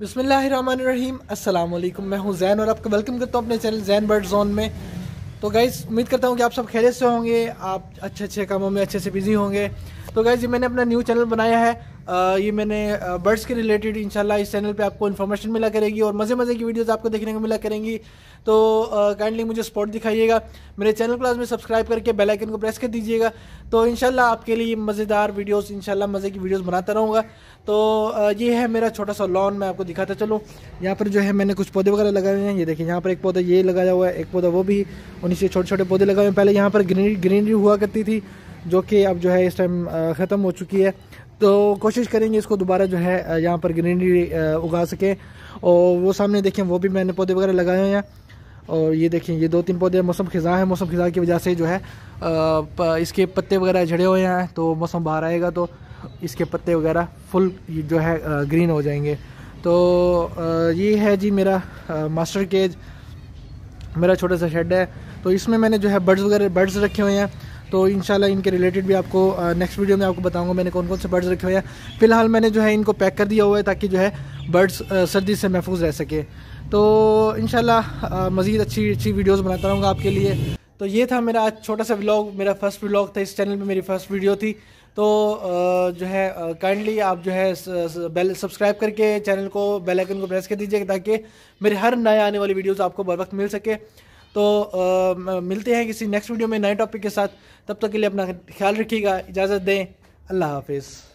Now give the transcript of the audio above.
बसमीम अल्लाम मैं हूं जैन और आपका वेलकम करता हूं अपने चैनल जैन बर्ड जोन में तो गाइज़ उम्मीद करता हूं कि आप सब खैरियत से होंगे आप अच्छे अच्छे कामों में अच्छे से बिज़ी होंगे तो गाइज़ ये मैंने अपना न्यू चैनल बनाया है ये मैंने बर्ड्स के रिलेटेड इंशाल्लाह इस चैनल पे आपको इन्फॉर्मेशन मिला करेगी और मज़े मज़े की वीडियोस आपको देखने को मिला करेंगी तो काइंडली मुझे स्पॉट दिखाइएगा मेरे चैनल क्लास में सब्सक्राइब करके बेल आइकन को प्रेस कर दीजिएगा तो इनशाला आपके लिए मज़ेदार वीडियोस इनशाला मज़े की वीडियोस बनाता रहूँगा तो ये है मेरा छोटा सा लॉन मैं आपको दिखाता चलूँ यहाँ पर जो है मैंने कुछ पौधे वगैरह लगाए हुए हैं ये देखिए यहाँ पर एक पौधा ये लगाया हुआ है एक पौधा वो भी उन्हीं से छोटे छोटे पौधे लगाए हुए हैं पहले यहाँ पर ग्रीनरी ग्रीनरी हुआ करती थी जो कि अब जो है इस टाइम ख़त्म हो चुकी है तो कोशिश करेंगे इसको दोबारा जो है यहाँ पर ग्रीनरी उगा सकें और वो सामने देखें वो भी मैंने पौधे वगैरह लगाए हुए हैं और ये देखें ये दो तीन पौधे मौसम खिजा है मौसम खिजा की वजह से जो है इसके पत्ते वगैरह झड़े हुए हैं तो मौसम बाहर आएगा तो इसके पत्ते वगैरह फुल जो है ग्रीन हो जाएंगे तो ये है जी मेरा मास्टर केज मेरा छोटा सा शेड है तो इसमें मैंने जो है बर्ड्स वगैरह बर्ड्स रखे हुए हैं तो इन इनके रिलेटेड भी आपको नेक्स्ट वीडियो में आपको बताऊँगा मैंने कौन कौन से बर्ड्स रखे हुए हैं फिलहाल मैंने जो है इनको पैक कर दिया हुआ है ताकि जो है बर्ड्स सर्दी से महफूज रह सके तो इन मज़ीद अच्छी अच्छी वीडियोज़ बनाता रहूँगा आपके लिए तो ये था मेरा आज छोटा सा व्लॉग मेरा फर्स्ट व्लॉग था इस चैनल पे मेरी फर्स्ट वीडियो थी तो जो है काइंडली आप जो है बेल सब्सक्राइब करके चैनल को बेल आइकन को प्रेस कर दीजिए ताकि मेरे हर नए आने वाली वीडियोस आपको बर वक्त मिल सके तो आ, मिलते हैं किसी नेक्स्ट वीडियो में नए टॉपिक के साथ तब तक के लिए अपना ख्याल रखिएगा इजाज़त दें अल्लाह हाफिज़